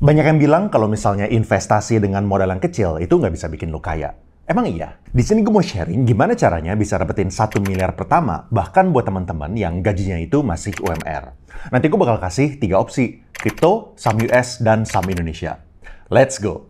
Banyak yang bilang kalau misalnya investasi dengan modal yang kecil itu nggak bisa bikin lo kaya. Emang iya? Di sini gue mau sharing gimana caranya bisa dapetin satu miliar pertama, bahkan buat teman-teman yang gajinya itu masih UMR. Nanti gue bakal kasih tiga opsi, crypto, saham US, dan saham Indonesia. Let's go!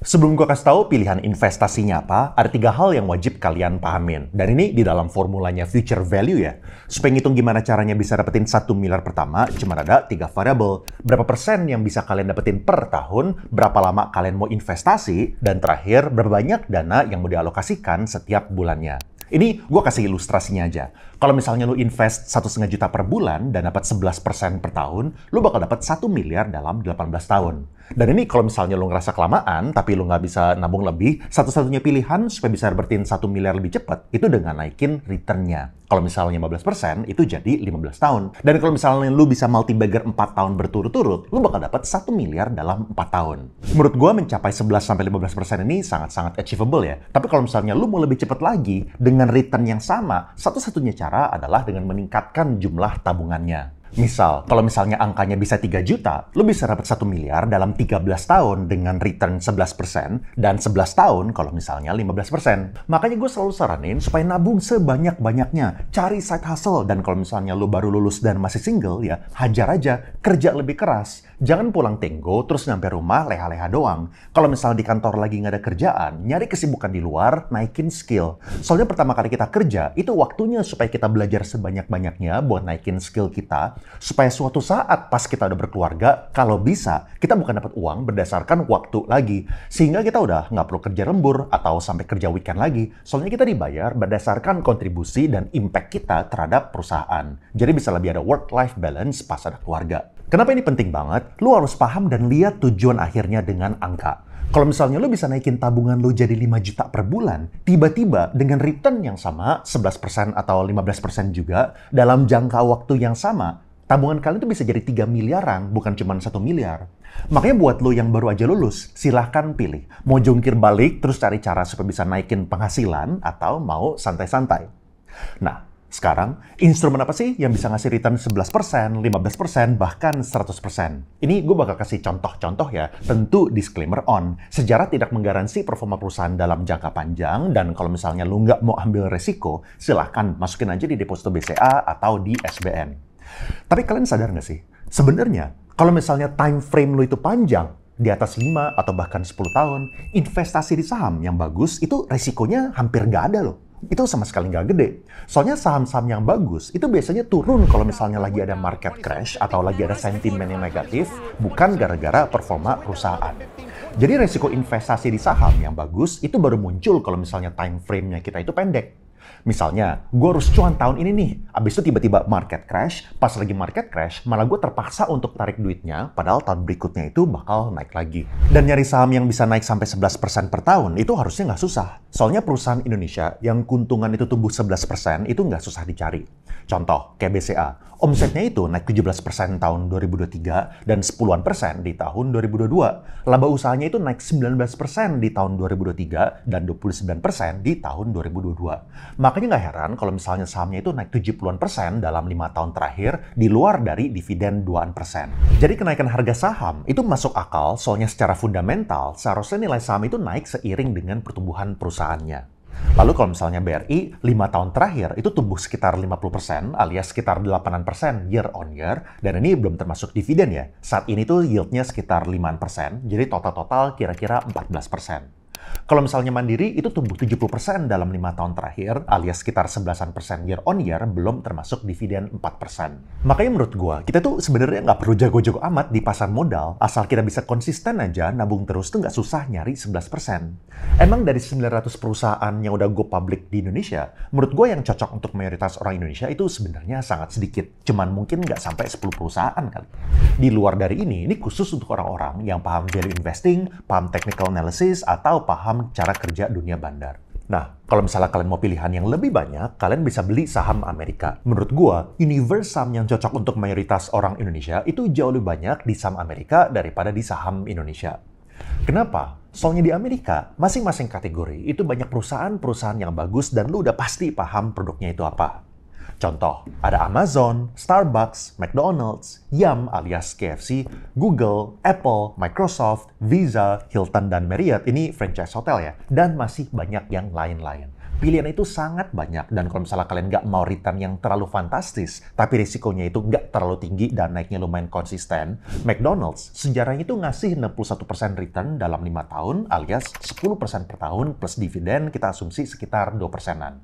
Sebelum gue kasih tahu pilihan investasinya apa, ada tiga hal yang wajib kalian pahamin. Dan ini di dalam formulanya future value ya. Supaya ngitung gimana caranya bisa dapetin satu miliar pertama, cuma ada tiga variabel. Berapa persen yang bisa kalian dapetin per tahun, berapa lama kalian mau investasi, dan terakhir berapa banyak dana yang mau dialokasikan setiap bulannya. Ini gue kasih ilustrasinya aja. Kalau misalnya lu invest satu setengah juta per bulan dan dapat 11% per tahun, lu bakal dapat satu miliar dalam 18 tahun. Dan ini kalau misalnya lo ngerasa kelamaan, tapi lo nggak bisa nabung lebih, satu-satunya pilihan supaya bisa dapetin 1 miliar lebih cepat, itu dengan naikin returnnya. Kalau misalnya 15%, itu jadi 15 tahun. Dan kalau misalnya lo bisa multi-bagger 4 tahun berturut-turut, lo bakal dapat 1 miliar dalam 4 tahun. Menurut gue mencapai 11-15% ini sangat-sangat achievable ya. Tapi kalau misalnya lo mau lebih cepat lagi, dengan return yang sama, satu-satunya cara adalah dengan meningkatkan jumlah tabungannya. Misal, kalau misalnya angkanya bisa 3 juta, lo bisa dapat 1 miliar dalam 13 tahun dengan return 11% dan 11 tahun kalau misalnya 15%. Makanya gue selalu saranin supaya nabung sebanyak-banyaknya, cari side hustle dan kalau misalnya lo baru lulus dan masih single ya, hajar aja, kerja lebih keras. Jangan pulang tenggo terus nyampe rumah leha-leha doang. Kalau misalnya di kantor lagi nggak ada kerjaan, nyari kesibukan di luar, naikin skill. Soalnya pertama kali kita kerja, itu waktunya supaya kita belajar sebanyak-banyaknya buat naikin skill kita supaya suatu saat pas kita udah berkeluarga, kalau bisa kita bukan dapat uang berdasarkan waktu lagi, sehingga kita udah nggak perlu kerja lembur atau sampai kerja weekend lagi. Soalnya kita dibayar berdasarkan kontribusi dan impact kita terhadap perusahaan. Jadi bisa lebih ada work-life balance pas ada keluarga. Kenapa ini penting banget? Lu harus paham dan lihat tujuan akhirnya dengan angka. Kalau misalnya lu bisa naikin tabungan lu jadi 5 juta per bulan, tiba-tiba dengan return yang sama, 11% atau 15% juga, dalam jangka waktu yang sama, tabungan kalian itu bisa jadi 3 miliaran, bukan cuma satu miliar. Makanya buat lo yang baru aja lulus, silahkan pilih. Mau jungkir balik terus cari cara supaya bisa naikin penghasilan atau mau santai-santai. Nah, sekarang, instrumen apa sih yang bisa ngasih return 11%, 15%, bahkan 100%? Ini gue bakal kasih contoh-contoh ya. Tentu disclaimer on. Sejarah tidak menggaransi performa perusahaan dalam jangka panjang, dan kalau misalnya lo nggak mau ambil resiko, silahkan masukin aja di deposito BCA atau di SBN. Tapi kalian sadar nggak sih? Sebenarnya, kalau misalnya time frame lo itu panjang, di atas 5 atau bahkan 10 tahun, investasi di saham yang bagus itu resikonya hampir nggak ada loh. Itu sama sekali nggak gede. Soalnya saham-saham yang bagus itu biasanya turun kalau misalnya lagi ada market crash atau lagi ada sentimen yang negatif, bukan gara-gara performa perusahaan. Jadi resiko investasi di saham yang bagus itu baru muncul kalau misalnya time frame-nya kita itu pendek. Misalnya, gue harus cuan tahun ini nih. Abis itu tiba-tiba market crash. Pas lagi market crash, malah gue terpaksa untuk tarik duitnya. Padahal tahun berikutnya itu bakal naik lagi. Dan nyari saham yang bisa naik sampai 11% per tahun itu harusnya nggak susah. Soalnya perusahaan Indonesia yang keuntungan itu tumbuh 11% itu nggak susah dicari. Contoh, kayak BCA. Omsetnya itu naik 17% tahun 2023 dan 10-an persen di tahun 2022. Laba usahanya itu naik 19% di tahun 2023 dan 29% di tahun 2022. Makanya nggak heran kalau misalnya sahamnya itu naik 70-an persen dalam lima tahun terakhir di luar dari dividen 2-an persen. Jadi kenaikan harga saham itu masuk akal soalnya secara fundamental seharusnya nilai saham itu naik seiring dengan pertumbuhan perusahaannya. Lalu kalau misalnya BRI 5 tahun terakhir itu tumbuh sekitar 50% alias sekitar 8 persen year on year dan ini belum termasuk dividen ya. Saat ini tuh yieldnya sekitar 5 persen jadi total-total kira-kira 14 persen. Kalau misalnya Mandiri itu tumbuh 70% dalam lima tahun terakhir, alias sekitar 11 persen year on year, belum termasuk dividen 4 persen. Makanya menurut gue, kita tuh sebenarnya nggak perlu jago-jago amat di pasar modal, asal kita bisa konsisten aja nabung terus tuh nggak susah nyari 11 persen. Emang dari 900 perusahaan yang udah go public di Indonesia, menurut gue yang cocok untuk mayoritas orang Indonesia itu sebenarnya sangat sedikit. Cuman mungkin nggak sampai 10 perusahaan kali. Di luar dari ini, ini khusus untuk orang-orang yang paham value investing, paham technical analysis, atau paham cara kerja dunia bandar. Nah, kalau misalnya kalian mau pilihan yang lebih banyak, kalian bisa beli saham Amerika. Menurut gua, universe saham yang cocok untuk mayoritas orang Indonesia itu jauh lebih banyak di saham Amerika daripada di saham Indonesia. Kenapa? Soalnya di Amerika, masing-masing kategori itu banyak perusahaan-perusahaan yang bagus dan lu udah pasti paham produknya itu apa. Contoh, ada Amazon, Starbucks, McDonald's, Yum alias KFC, Google, Apple, Microsoft, Visa, Hilton, dan Marriott. Ini franchise hotel ya. Dan masih banyak yang lain-lain. Pilihan itu sangat banyak dan kalau misalnya kalian nggak mau return yang terlalu fantastis, tapi risikonya itu nggak terlalu tinggi dan naiknya lumayan konsisten, McDonald's sejarahnya itu ngasih 61% return dalam 5 tahun alias 10% per tahun plus dividen kita asumsi sekitar 2 persenan.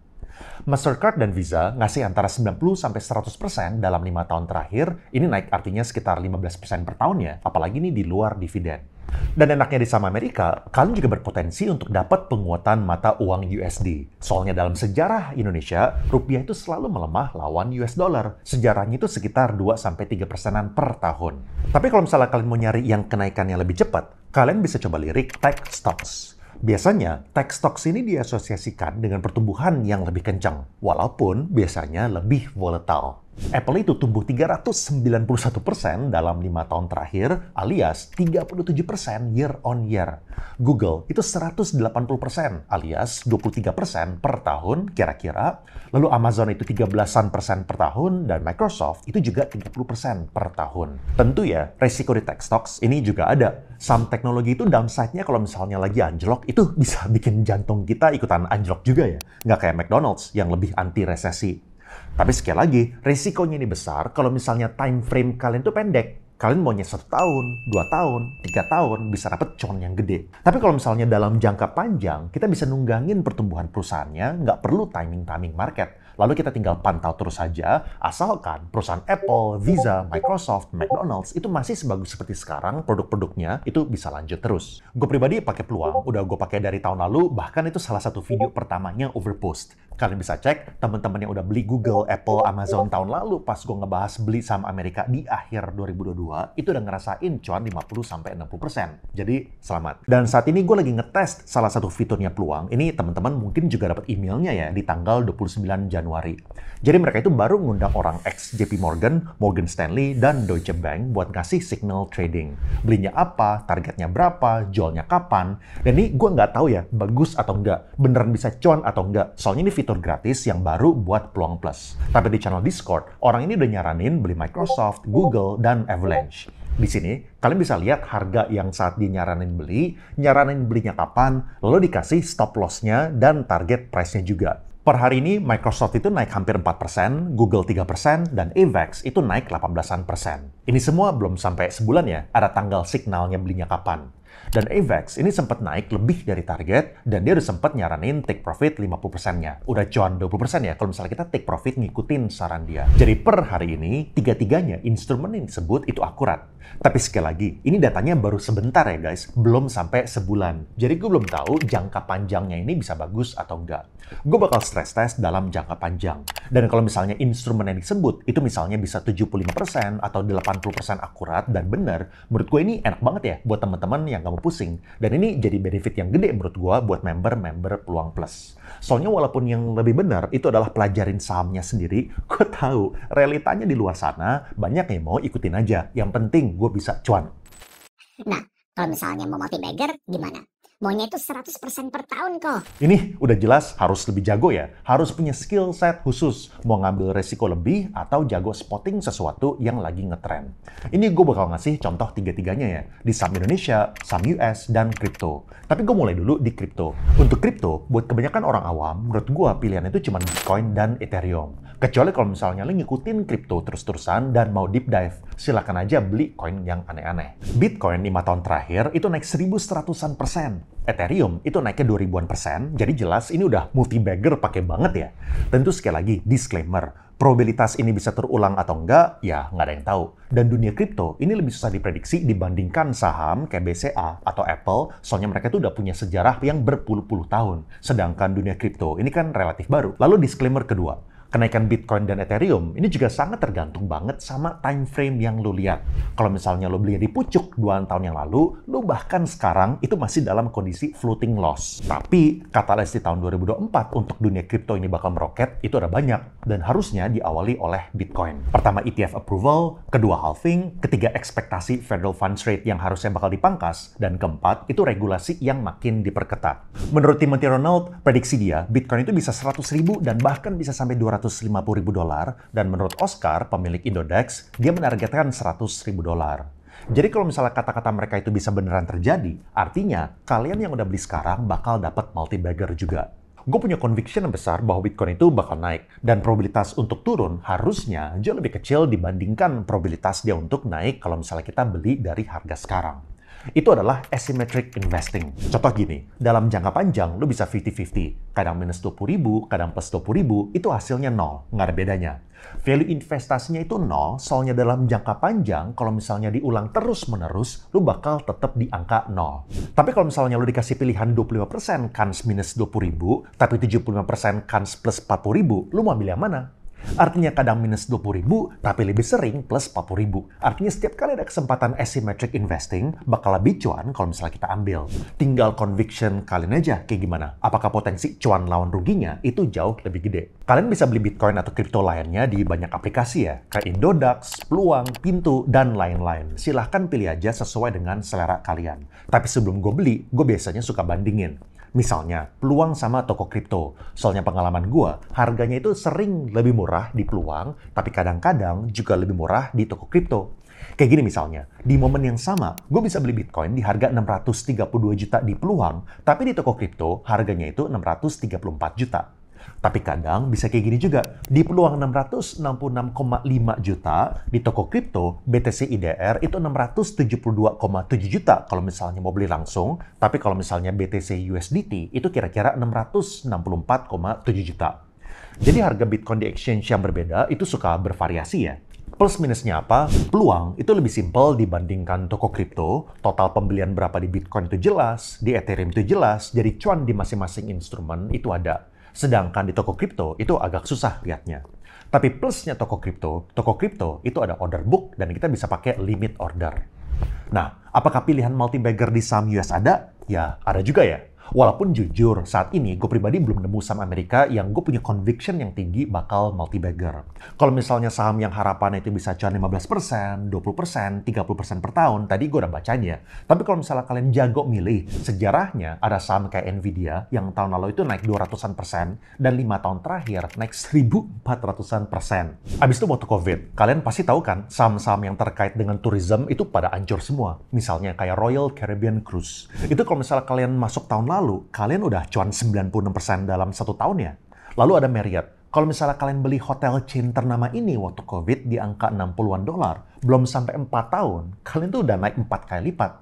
Mastercard dan Visa ngasih antara 90 sampai 100% dalam lima tahun terakhir. Ini naik artinya sekitar 15% per tahunnya. apalagi ini di luar dividen. Dan enaknya di sama Amerika, kalian juga berpotensi untuk dapat penguatan mata uang USD. Soalnya dalam sejarah Indonesia, rupiah itu selalu melemah lawan US dollar. Sejarahnya itu sekitar 2-3 persenan per tahun. Tapi kalau misalnya kalian mau nyari yang kenaikannya lebih cepat, kalian bisa coba lirik tech stocks. Biasanya, tech stocks ini diasosiasikan dengan pertumbuhan yang lebih kencang, walaupun biasanya lebih volatile. Apple itu tumbuh 391% dalam lima tahun terakhir, alias 37% year on year. Google itu 180%, alias 23% per tahun kira-kira. Lalu Amazon itu 13-an persen per tahun, dan Microsoft itu juga 30% per tahun. Tentu ya, resiko di tech stocks ini juga ada. Saham teknologi itu downside-nya kalau misalnya lagi anjlok, itu bisa bikin jantung kita ikutan anjlok juga ya. Nggak kayak McDonald's yang lebih anti-resesi. Tapi sekali lagi, risikonya ini besar kalau misalnya time frame kalian tuh pendek kalian maunya satu tahun, dua tahun, tiga tahun bisa dapat con yang gede. Tapi kalau misalnya dalam jangka panjang, kita bisa nunggangin pertumbuhan perusahaannya, nggak perlu timing-timing market. Lalu kita tinggal pantau terus saja, asalkan perusahaan Apple, Visa, Microsoft, McDonald's itu masih sebagus seperti sekarang produk-produknya itu bisa lanjut terus. Gue pribadi pakai peluang, udah gue pakai dari tahun lalu, bahkan itu salah satu video pertamanya Overpost. Kalian bisa cek teman-teman yang udah beli Google, Apple, Amazon tahun lalu pas gue ngebahas beli saham Amerika di akhir 2022 itu udah ngerasain cuan 50 sampai 60%. Jadi selamat. Dan saat ini gue lagi ngetest salah satu fiturnya peluang. Ini teman-teman mungkin juga dapat emailnya ya di tanggal 29 Januari Januari. Jadi mereka itu baru ngundang orang ex JP Morgan, Morgan Stanley, dan Deutsche Bank buat ngasih signal trading. Belinya apa, targetnya berapa, jualnya kapan. Dan ini gue nggak tahu ya, bagus atau nggak, beneran bisa cuan atau nggak. Soalnya ini fitur gratis yang baru buat peluang plus. Tapi di channel Discord, orang ini udah nyaranin beli Microsoft, Google, dan Avalanche. Di sini, kalian bisa lihat harga yang saat dinyaranin beli, nyaranin belinya kapan, lalu dikasih stop loss-nya dan target price-nya juga. Per hari ini Microsoft itu naik hampir 4%, Google 3%, dan AVAX itu naik 18%. Ini semua belum sampai sebulan ya, ada tanggal signalnya belinya kapan. Dan AVAX ini sempat naik lebih dari target dan dia udah sempat nyaranin take profit 50%-nya. Udah cuan 20% ya kalau misalnya kita take profit ngikutin saran dia. Jadi per hari ini, tiga-tiganya instrumen yang disebut itu akurat. Tapi sekali lagi, ini datanya baru sebentar ya guys, belum sampai sebulan. Jadi gue belum tahu jangka panjangnya ini bisa bagus atau enggak. Gue bakal stress test dalam jangka panjang. Dan kalau misalnya instrumen yang disebut itu misalnya bisa 75% atau 80% akurat dan benar, menurut gue ini enak banget ya buat teman-teman yang kamu pusing. Dan ini jadi benefit yang gede menurut gue buat member-member peluang plus. Soalnya walaupun yang lebih benar itu adalah pelajarin sahamnya sendiri, gue tahu realitanya di luar sana banyak yang mau ikutin aja. Yang penting gue bisa cuan. Nah, kalau misalnya mau multi bagger gimana? Maunya itu 100% per tahun kok. Ini udah jelas harus lebih jago ya. Harus punya skill set khusus. Mau ngambil resiko lebih atau jago spotting sesuatu yang lagi ngetrend. Ini gue bakal ngasih contoh tiga-tiganya ya. Di saham Indonesia, saham US, dan kripto. Tapi gue mulai dulu di kripto. Untuk kripto, buat kebanyakan orang awam, menurut gue pilihan itu cuma Bitcoin dan Ethereum. Kecuali kalau misalnya lo ngikutin kripto terus-terusan dan mau deep dive, silahkan aja beli koin yang aneh-aneh. Bitcoin 5 tahun terakhir itu naik 1100-an persen Ethereum itu naiknya 2000-an persen, jadi jelas ini udah multi-bagger pakai banget ya. Tentu sekali lagi, disclaimer, probabilitas ini bisa terulang atau enggak, ya nggak ada yang tahu. Dan dunia kripto ini lebih susah diprediksi dibandingkan saham kayak BCA atau Apple, soalnya mereka tuh udah punya sejarah yang berpuluh-puluh tahun. Sedangkan dunia kripto ini kan relatif baru. Lalu disclaimer kedua, kenaikan Bitcoin dan Ethereum ini juga sangat tergantung banget sama time frame yang lo lihat. Kalau misalnya lo beli di pucuk 2 tahun yang lalu, lo bahkan sekarang itu masih dalam kondisi floating loss. Tapi katalis di tahun 2024 untuk dunia kripto ini bakal meroket itu ada banyak dan harusnya diawali oleh Bitcoin. Pertama ETF approval, kedua halving, ketiga ekspektasi federal funds rate yang harusnya bakal dipangkas, dan keempat itu regulasi yang makin diperketat. Menurut Timothy Ronald, prediksi dia Bitcoin itu bisa 100 ribu dan bahkan bisa sampai 200 250 dolar dan menurut Oscar, pemilik Indodex, dia menargetkan 100.000 dolar. Jadi kalau misalnya kata-kata mereka itu bisa beneran terjadi, artinya kalian yang udah beli sekarang bakal dapat multi-bagger juga. Gue punya conviction yang besar bahwa Bitcoin itu bakal naik dan probabilitas untuk turun harusnya jauh lebih kecil dibandingkan probabilitas dia untuk naik kalau misalnya kita beli dari harga sekarang itu adalah asymmetric investing. Contoh gini, dalam jangka panjang lu bisa 50-50. Kadang minus 20 ribu, kadang plus 20 ribu, itu hasilnya nol, nggak ada bedanya. Value investasinya itu nol, soalnya dalam jangka panjang, kalau misalnya diulang terus-menerus, lu bakal tetap di angka nol. Tapi kalau misalnya lu dikasih pilihan 25% kans minus 20 ribu, tapi 75% kans plus 40 ribu, lu mau ambil yang mana? Artinya kadang minus 20 ribu, tapi lebih sering plus 40 ribu. Artinya setiap kali ada kesempatan asymmetric investing, bakal lebih cuan kalau misalnya kita ambil. Tinggal conviction kalian aja kayak gimana. Apakah potensi cuan lawan ruginya itu jauh lebih gede. Kalian bisa beli Bitcoin atau kripto lainnya di banyak aplikasi ya, kayak Indodax, Peluang, Pintu, dan lain-lain. Silahkan pilih aja sesuai dengan selera kalian. Tapi sebelum gue beli, gue biasanya suka bandingin Misalnya, peluang sama toko kripto. Soalnya pengalaman gue, harganya itu sering lebih murah di peluang, tapi kadang-kadang juga lebih murah di toko kripto. Kayak gini misalnya, di momen yang sama, gue bisa beli Bitcoin di harga 632 juta di peluang, tapi di toko kripto harganya itu 634 juta. Tapi kadang bisa kayak gini juga. Di peluang 666,5 juta di toko kripto BTC IDR itu 672,7 juta kalau misalnya mau beli langsung, tapi kalau misalnya BTC USDT itu kira-kira 664,7 juta. Jadi harga Bitcoin di exchange yang berbeda itu suka bervariasi ya. Plus minusnya apa? Peluang itu lebih simpel dibandingkan toko kripto. Total pembelian berapa di Bitcoin itu jelas, di Ethereum itu jelas, jadi cuan di masing-masing instrumen itu ada. Sedangkan di toko kripto itu agak susah lihatnya. Tapi plusnya toko kripto, toko kripto itu ada order book dan kita bisa pakai limit order. Nah, apakah pilihan multi bagger di saham US ada? Ya, ada juga ya. Walaupun jujur, saat ini gue pribadi belum nemu saham Amerika yang gue punya conviction yang tinggi bakal multi-bagger. Kalau misalnya saham yang harapannya itu bisa cuan 15%, 20%, 30% per tahun, tadi gue udah bacanya. Tapi kalau misalnya kalian jago milih, sejarahnya ada saham kayak Nvidia yang tahun lalu itu naik 200-an persen, dan 5 tahun terakhir naik 1400-an persen. Abis itu waktu COVID, kalian pasti tahu kan saham-saham yang terkait dengan tourism itu pada ancur semua. Misalnya kayak Royal Caribbean Cruise. Itu kalau misalnya kalian masuk tahun lalu, lalu kalian udah cuan 96% dalam satu tahun ya. Lalu ada Marriott. Kalau misalnya kalian beli hotel chain ternama ini waktu COVID di angka 60-an dolar, belum sampai 4 tahun, kalian tuh udah naik 4 kali lipat.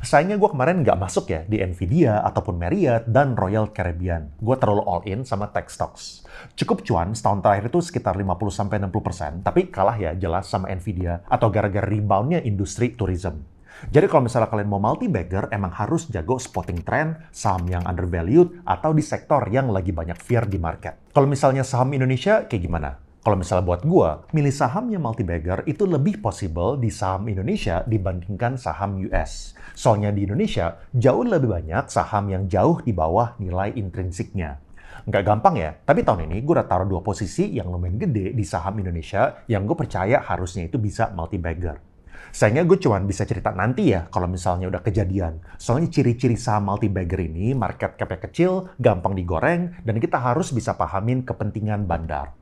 Sayangnya gue kemarin nggak masuk ya di Nvidia ataupun Marriott dan Royal Caribbean. Gue terlalu all in sama tech stocks. Cukup cuan setahun terakhir itu sekitar 50-60%, tapi kalah ya jelas sama Nvidia atau gara-gara reboundnya industri tourism. Jadi kalau misalnya kalian mau multi bagger emang harus jago spotting trend, saham yang undervalued atau di sektor yang lagi banyak fear di market. Kalau misalnya saham Indonesia kayak gimana? Kalau misalnya buat gua, milih sahamnya multi bagger itu lebih possible di saham Indonesia dibandingkan saham US. Soalnya di Indonesia jauh lebih banyak saham yang jauh di bawah nilai intrinsiknya. Nggak gampang ya, tapi tahun ini gue udah taruh dua posisi yang lumayan gede di saham Indonesia yang gue percaya harusnya itu bisa multi bagger. Sayangnya gue cuman bisa cerita nanti ya kalau misalnya udah kejadian. Soalnya ciri-ciri saham multi-bagger ini market capnya kecil, gampang digoreng, dan kita harus bisa pahamin kepentingan bandar.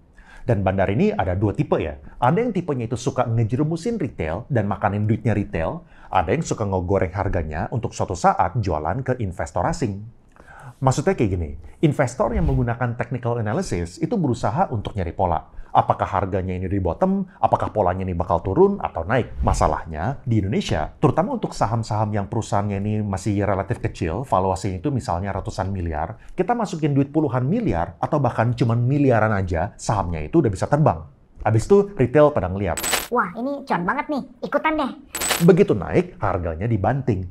Dan bandar ini ada dua tipe ya. Ada yang tipenya itu suka ngejerumusin retail dan makanin duitnya retail. Ada yang suka ngegoreng harganya untuk suatu saat jualan ke investor asing. Maksudnya kayak gini, investor yang menggunakan technical analysis itu berusaha untuk nyari pola Apakah harganya ini di bottom? Apakah polanya ini bakal turun atau naik? Masalahnya di Indonesia, terutama untuk saham-saham yang perusahaannya ini masih relatif kecil, valuasinya itu misalnya ratusan miliar, kita masukin duit puluhan miliar atau bahkan cuma miliaran aja, sahamnya itu udah bisa terbang. Abis itu retail pada ngeliat. Wah ini cuan banget nih, ikutan deh. Begitu naik, harganya dibanting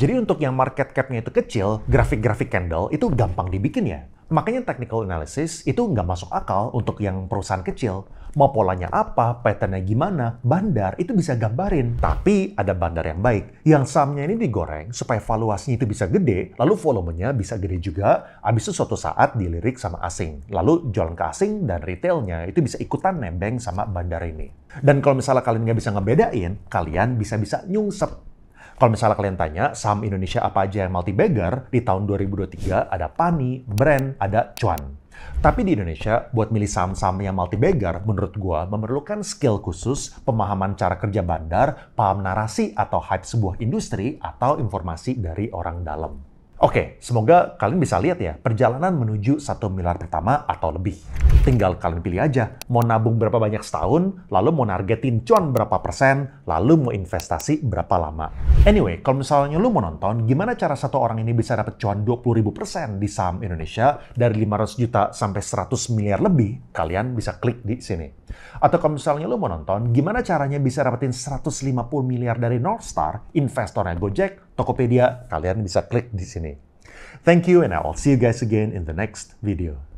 Jadi untuk yang market cap-nya itu kecil, grafik-grafik candle itu gampang dibikin ya. Makanya technical analysis itu nggak masuk akal untuk yang perusahaan kecil. Mau polanya apa, patternnya gimana, bandar itu bisa gambarin. Tapi ada bandar yang baik, yang sahamnya ini digoreng supaya valuasinya itu bisa gede, lalu volumenya bisa gede juga, habis itu suatu saat dilirik sama asing. Lalu jualan ke asing dan retailnya itu bisa ikutan nembeng sama bandar ini. Dan kalau misalnya kalian nggak bisa ngebedain, kalian bisa-bisa nyungsep kalau misalnya kalian tanya saham Indonesia apa aja yang multi bagger, di tahun 2023 ada Pani, Brand, ada Cuan. Tapi di Indonesia, buat milih saham-saham yang multi bagger, menurut gue memerlukan skill khusus, pemahaman cara kerja bandar, paham narasi atau hype sebuah industri, atau informasi dari orang dalam. Oke, semoga kalian bisa lihat ya perjalanan menuju satu miliar pertama atau lebih. Tinggal kalian pilih aja, mau nabung berapa banyak setahun, lalu mau nargetin cuan berapa persen, lalu mau investasi berapa lama. Anyway, kalau misalnya lu mau nonton gimana cara satu orang ini bisa dapat cuan 20 ribu persen di saham Indonesia dari 500 juta sampai 100 miliar lebih, kalian bisa klik di sini. Atau kalau misalnya lo mau nonton, gimana caranya bisa dapetin 150 miliar dari North Star, investornya Gojek, Tokopedia, kalian bisa klik di sini. Thank you and I will see you guys again in the next video.